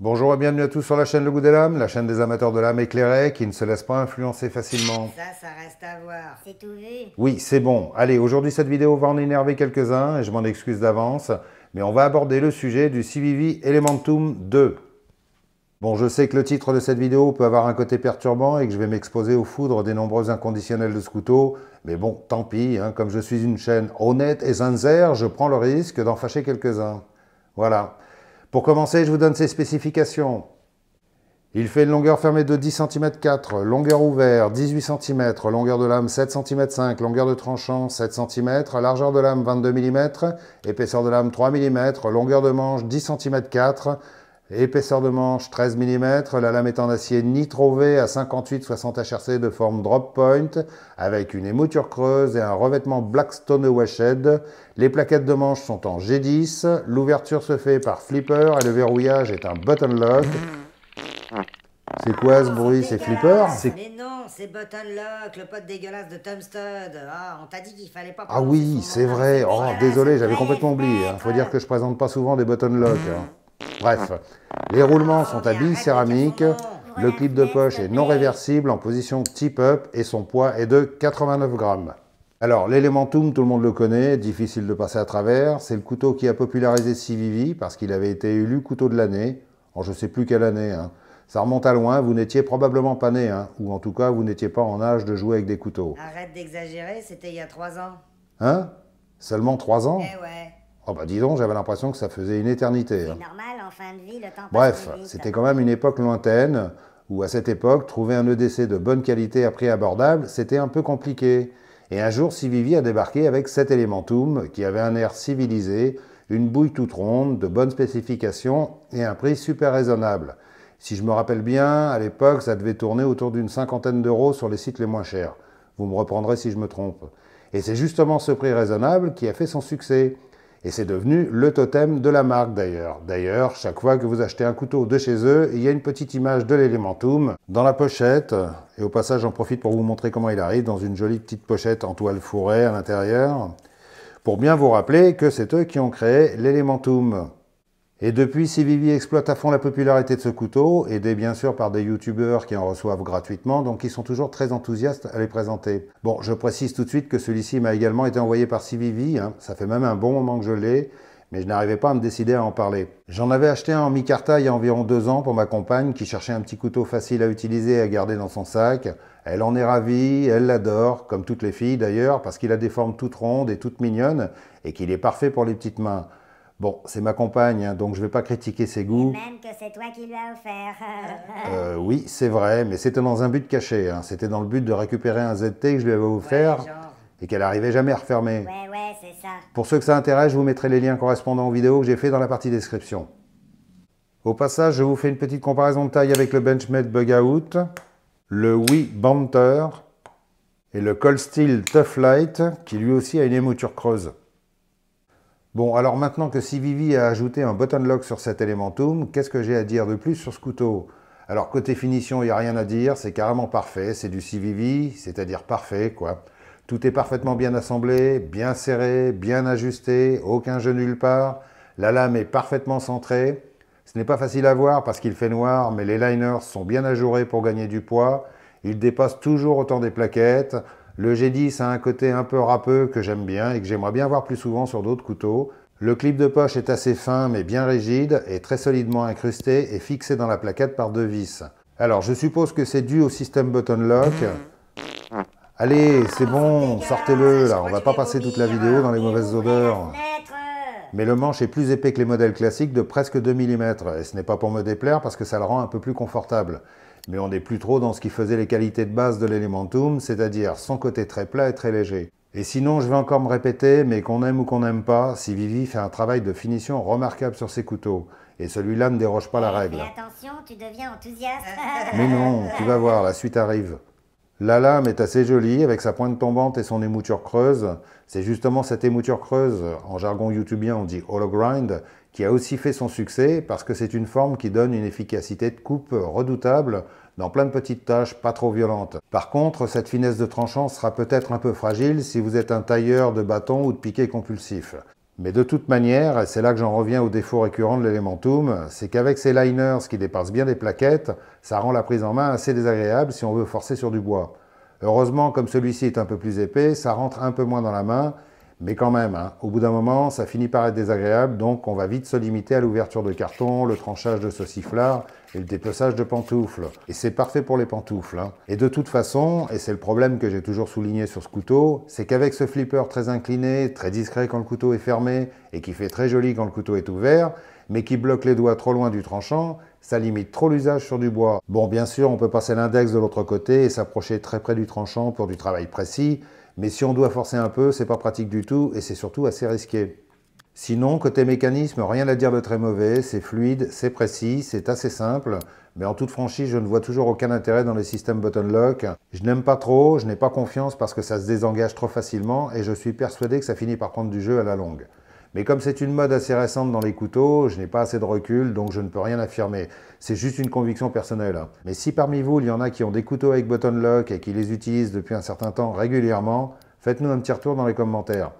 Bonjour et bienvenue à tous sur la chaîne Le Goût de l'âme, la chaîne des amateurs de l'âme éclairée qui ne se laisse pas influencer facilement. Ça, ça reste à voir. C'est tout vu Oui, c'est bon. Allez, aujourd'hui cette vidéo va en énerver quelques-uns et je m'en excuse d'avance, mais on va aborder le sujet du Civivi Elementum 2. Bon, je sais que le titre de cette vidéo peut avoir un côté perturbant et que je vais m'exposer aux foudres des nombreux inconditionnels de ce couteau, mais bon, tant pis, hein. comme je suis une chaîne honnête et sincère, je prends le risque d'en fâcher quelques-uns. Voilà. Pour commencer, je vous donne ses spécifications. Il fait une longueur fermée de 10 cm 4, longueur ouverte 18 cm, longueur de lame 7 cm 5, longueur de tranchant 7 cm, largeur de lame 22 mm, épaisseur de lame 3 mm, longueur de manche 10 cm 4, Épaisseur de manche 13 mm, la lame est en acier nitro à 58-60 HRC de forme drop point avec une émouture creuse et un revêtement Blackstone Washed. Les plaquettes de manche sont en G10, l'ouverture se fait par flipper et le verrouillage est un button lock. C'est quoi ce oh, bruit C'est flipper Mais non, c'est Button Lock, le pote dégueulasse de Tom Ah, on t'a dit qu'il fallait pas. Ah oui, c'est vrai. Oh, désolé, j'avais complètement oublié. Il hein. Faut dire que je présente pas souvent des Button Lock. Mm. Hein. Bref, les roulements sont à billes céramiques. Le clip de poche est non réversible en position tip-up et son poids est de 89 grammes. Alors, l'Elementum, tout le monde le connaît, difficile de passer à travers. C'est le couteau qui a popularisé Civivi parce qu'il avait été élu couteau de l'année. En je ne sais plus quelle année. Hein. Ça remonte à loin, vous n'étiez probablement pas né, hein. ou en tout cas, vous n'étiez pas en âge de jouer avec des couteaux. Arrête d'exagérer, c'était il y a trois ans. Hein Seulement trois ans Eh ouais. Oh bah j'avais l'impression que ça faisait une éternité. Bref, c'était quand même une époque lointaine où à cette époque, trouver un EDC de bonne qualité à prix abordable, c'était un peu compliqué. Et un jour, Civivi a débarqué avec cet Elementum qui avait un air civilisé, une bouille toute ronde, de bonnes spécifications et un prix super raisonnable. Si je me rappelle bien, à l'époque, ça devait tourner autour d'une cinquantaine d'euros sur les sites les moins chers. Vous me reprendrez si je me trompe. Et c'est justement ce prix raisonnable qui a fait son succès. Et c'est devenu le totem de la marque d'ailleurs. D'ailleurs, chaque fois que vous achetez un couteau de chez eux, il y a une petite image de l'Elementum dans la pochette. Et au passage, j'en profite pour vous montrer comment il arrive dans une jolie petite pochette en toile fourrée à l'intérieur. Pour bien vous rappeler que c'est eux qui ont créé l'Elementum. Et depuis, Civivi exploite à fond la popularité de ce couteau, aidé bien sûr par des youtubeurs qui en reçoivent gratuitement, donc ils sont toujours très enthousiastes à les présenter. Bon, je précise tout de suite que celui-ci m'a également été envoyé par Civivi, hein. ça fait même un bon moment que je l'ai, mais je n'arrivais pas à me décider à en parler. J'en avais acheté un en micarta il y a environ deux ans pour ma compagne qui cherchait un petit couteau facile à utiliser et à garder dans son sac. Elle en est ravie, elle l'adore, comme toutes les filles d'ailleurs, parce qu'il a des formes toutes rondes et toutes mignonnes, et qu'il est parfait pour les petites mains. Bon, c'est ma compagne, hein, donc je ne vais pas critiquer ses goûts. Et même que c'est toi qui lui as offert. Euh, oui, c'est vrai, mais c'était dans un but caché. Hein. C'était dans le but de récupérer un ZT que je lui avais offert et qu'elle n'arrivait jamais à refermer. Ouais, ouais, c'est ça. Pour ceux que ça intéresse, je vous mettrai les liens correspondants aux vidéos que j'ai fait dans la partie description. Au passage, je vous fais une petite comparaison de taille avec le Benchmade Bug Out, le Wii Banter et le Cold Steel Tough Light qui lui aussi a une émouture creuse. Bon, alors maintenant que Civivi a ajouté un button lock sur cet Elementum, qu'est-ce que j'ai à dire de plus sur ce couteau Alors côté finition, il n'y a rien à dire, c'est carrément parfait, c'est du Civivi, c'est-à-dire parfait quoi. Tout est parfaitement bien assemblé, bien serré, bien ajusté, aucun jeu nulle part, la lame est parfaitement centrée. Ce n'est pas facile à voir parce qu'il fait noir, mais les liners sont bien ajourés pour gagner du poids. Ils dépassent toujours autant des plaquettes. Le G10 a un côté un peu râpeux que j'aime bien et que j'aimerais bien voir plus souvent sur d'autres couteaux. Le clip de poche est assez fin mais bien rigide et très solidement incrusté et fixé dans la plaquette par deux vis. Alors je suppose que c'est dû au système button lock. Allez, c'est bon, sortez-le là, on va pas passer toute la vidéo dans les mauvaises odeurs. Mais le manche est plus épais que les modèles classiques de presque 2 mm et ce n'est pas pour me déplaire parce que ça le rend un peu plus confortable. Mais on n'est plus trop dans ce qui faisait les qualités de base de l'Elementum, c'est-à-dire son côté très plat et très léger. Et sinon, je vais encore me répéter, mais qu'on aime ou qu'on n'aime pas, si Vivi fait un travail de finition remarquable sur ses couteaux. Et celui-là ne déroge pas la eh, règle. attention, tu deviens enthousiaste. mais non, tu vas voir, la suite arrive. La lame est assez jolie avec sa pointe tombante et son émouture creuse. C'est justement cette émouture creuse, en jargon youtubien on dit hollow grind, qui a aussi fait son succès parce que c'est une forme qui donne une efficacité de coupe redoutable dans plein de petites tâches pas trop violentes. Par contre, cette finesse de tranchant sera peut-être un peu fragile si vous êtes un tailleur de bâton ou de piquet compulsif. Mais de toute manière, c'est là que j'en reviens au défaut récurrent de l'Elementum, c'est qu'avec ces liners qui dépassent bien des plaquettes, ça rend la prise en main assez désagréable si on veut forcer sur du bois. Heureusement, comme celui-ci est un peu plus épais, ça rentre un peu moins dans la main mais quand même, hein, au bout d'un moment, ça finit par être désagréable, donc on va vite se limiter à l'ouverture de carton, le tranchage de saucissons-là, et le dépeçage de pantoufles. Et c'est parfait pour les pantoufles. Hein. Et de toute façon, et c'est le problème que j'ai toujours souligné sur ce couteau, c'est qu'avec ce flipper très incliné, très discret quand le couteau est fermé, et qui fait très joli quand le couteau est ouvert, mais qui bloque les doigts trop loin du tranchant, ça limite trop l'usage sur du bois. Bon, bien sûr, on peut passer l'index de l'autre côté et s'approcher très près du tranchant pour du travail précis, mais si on doit forcer un peu, c'est pas pratique du tout et c'est surtout assez risqué. Sinon, côté mécanisme, rien à dire de très mauvais, c'est fluide, c'est précis, c'est assez simple, mais en toute franchise, je ne vois toujours aucun intérêt dans les systèmes button lock. Je n'aime pas trop, je n'ai pas confiance parce que ça se désengage trop facilement et je suis persuadé que ça finit par prendre du jeu à la longue. Mais comme c'est une mode assez récente dans les couteaux, je n'ai pas assez de recul, donc je ne peux rien affirmer. C'est juste une conviction personnelle. Mais si parmi vous, il y en a qui ont des couteaux avec button lock et qui les utilisent depuis un certain temps régulièrement, faites-nous un petit retour dans les commentaires.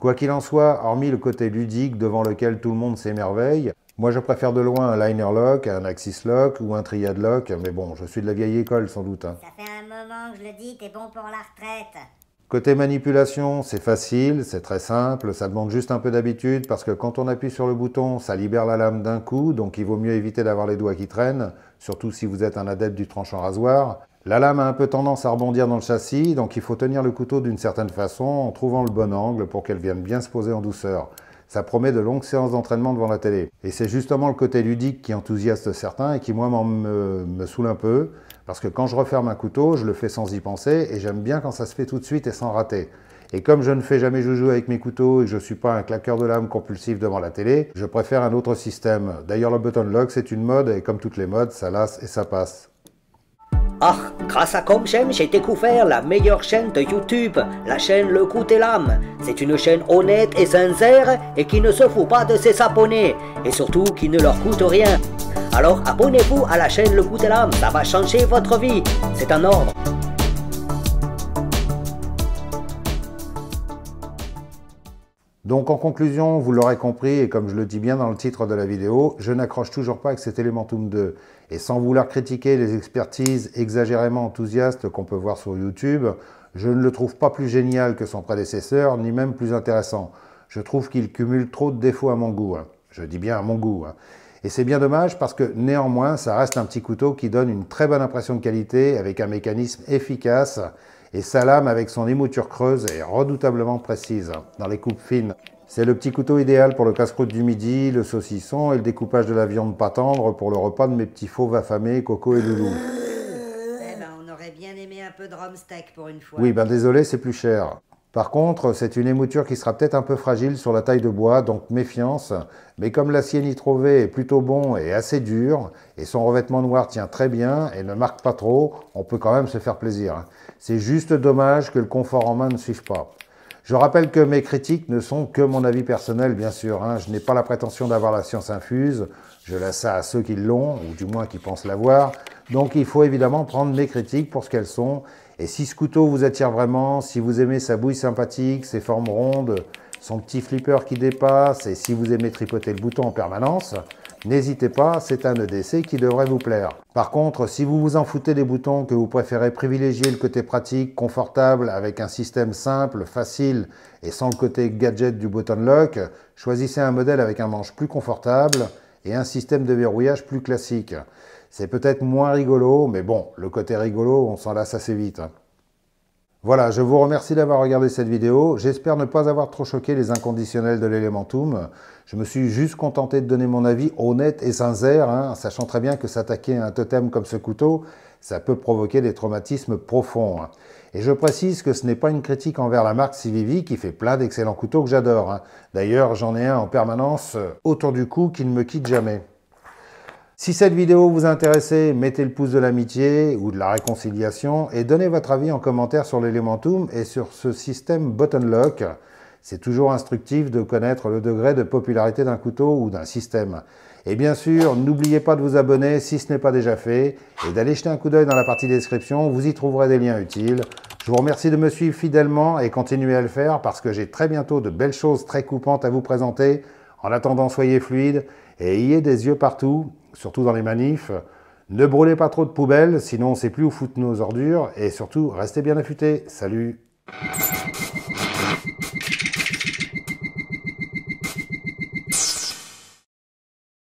Quoi qu'il en soit, hormis le côté ludique devant lequel tout le monde s'émerveille, moi je préfère de loin un liner lock, un axis lock ou un triad lock, mais bon, je suis de la vieille école sans doute. Hein. Ça fait un moment que je le dis, t'es bon pour la retraite. Côté manipulation, c'est facile, c'est très simple, ça demande juste un peu d'habitude parce que quand on appuie sur le bouton, ça libère la lame d'un coup, donc il vaut mieux éviter d'avoir les doigts qui traînent, surtout si vous êtes un adepte du tranchant rasoir. La lame a un peu tendance à rebondir dans le châssis, donc il faut tenir le couteau d'une certaine façon en trouvant le bon angle pour qu'elle vienne bien se poser en douceur. Ça promet de longues séances d'entraînement devant la télé. Et c'est justement le côté ludique qui enthousiaste certains et qui moi me, me saoule un peu. Parce que quand je referme un couteau, je le fais sans y penser et j'aime bien quand ça se fait tout de suite et sans rater. Et comme je ne fais jamais joujou avec mes couteaux et que je ne suis pas un claqueur de lame compulsif devant la télé, je préfère un autre système. D'ailleurs, le button lock, c'est une mode et comme toutes les modes, ça lasse et ça passe. Ah, grâce à Comchem, j'ai découvert la meilleure chaîne de YouTube, la chaîne Le coût et l'âme. C'est une chaîne honnête et sincère et qui ne se fout pas de ses abonnés et surtout qui ne leur coûte rien. Alors abonnez-vous à la chaîne Le Goût de l'âme, ça va changer votre vie. C'est un ordre. Donc en conclusion, vous l'aurez compris, et comme je le dis bien dans le titre de la vidéo, je n'accroche toujours pas avec cet Elementum 2. Et sans vouloir critiquer les expertises exagérément enthousiastes qu'on peut voir sur YouTube, je ne le trouve pas plus génial que son prédécesseur, ni même plus intéressant. Je trouve qu'il cumule trop de défauts à mon goût. Hein. Je dis bien à mon goût. Hein. Et c'est bien dommage parce que néanmoins, ça reste un petit couteau qui donne une très bonne impression de qualité avec un mécanisme efficace et sa lame avec son émouture creuse est redoutablement précise dans les coupes fines. C'est le petit couteau idéal pour le casse-croûte du midi, le saucisson et le découpage de la viande pas tendre pour le repas de mes petits fauves affamés, Coco et Loulou. Eh ben, on aurait bien aimé un peu de rhum steak pour une fois. Oui, ben désolé, c'est plus cher. Par contre, c'est une émouture qui sera peut-être un peu fragile sur la taille de bois, donc méfiance. Mais comme l'acier trouvée est plutôt bon et assez dur, et son revêtement noir tient très bien et ne marque pas trop, on peut quand même se faire plaisir. C'est juste dommage que le confort en main ne suive pas. Je rappelle que mes critiques ne sont que mon avis personnel, bien sûr. Hein. Je n'ai pas la prétention d'avoir la science infuse. Je laisse ça à ceux qui l'ont, ou du moins qui pensent l'avoir. Donc il faut évidemment prendre mes critiques pour ce qu'elles sont. Et si ce couteau vous attire vraiment, si vous aimez sa bouille sympathique, ses formes rondes, son petit flipper qui dépasse, et si vous aimez tripoter le bouton en permanence, n'hésitez pas, c'est un EDC qui devrait vous plaire. Par contre, si vous vous en foutez des boutons, que vous préférez privilégier le côté pratique, confortable, avec un système simple, facile et sans le côté gadget du button lock, choisissez un modèle avec un manche plus confortable et un système de verrouillage plus classique. C'est peut-être moins rigolo, mais bon, le côté rigolo, on s'en lasse assez vite. Hein. Voilà, je vous remercie d'avoir regardé cette vidéo. J'espère ne pas avoir trop choqué les inconditionnels de l'Elementum. Je me suis juste contenté de donner mon avis honnête et sincère, hein, sachant très bien que s'attaquer à un totem comme ce couteau, ça peut provoquer des traumatismes profonds. Hein. Et je précise que ce n'est pas une critique envers la marque Civivi qui fait plein d'excellents couteaux que j'adore. D'ailleurs, j'en ai un en permanence euh, autour du cou qui ne me quitte jamais. Si cette vidéo vous intéressait, mettez le pouce de l'amitié ou de la réconciliation et donnez votre avis en commentaire sur l'Elementum et sur ce système button lock. C'est toujours instructif de connaître le degré de popularité d'un couteau ou d'un système. Et bien sûr, n'oubliez pas de vous abonner si ce n'est pas déjà fait et d'aller jeter un coup d'œil dans la partie description, vous y trouverez des liens utiles. Je vous remercie de me suivre fidèlement et continuez à le faire parce que j'ai très bientôt de belles choses très coupantes à vous présenter. En attendant, soyez fluides et ayez des yeux partout, surtout dans les manifs. Ne brûlez pas trop de poubelles, sinon on ne sait plus où foutre nos ordures. Et surtout, restez bien affûtés. Salut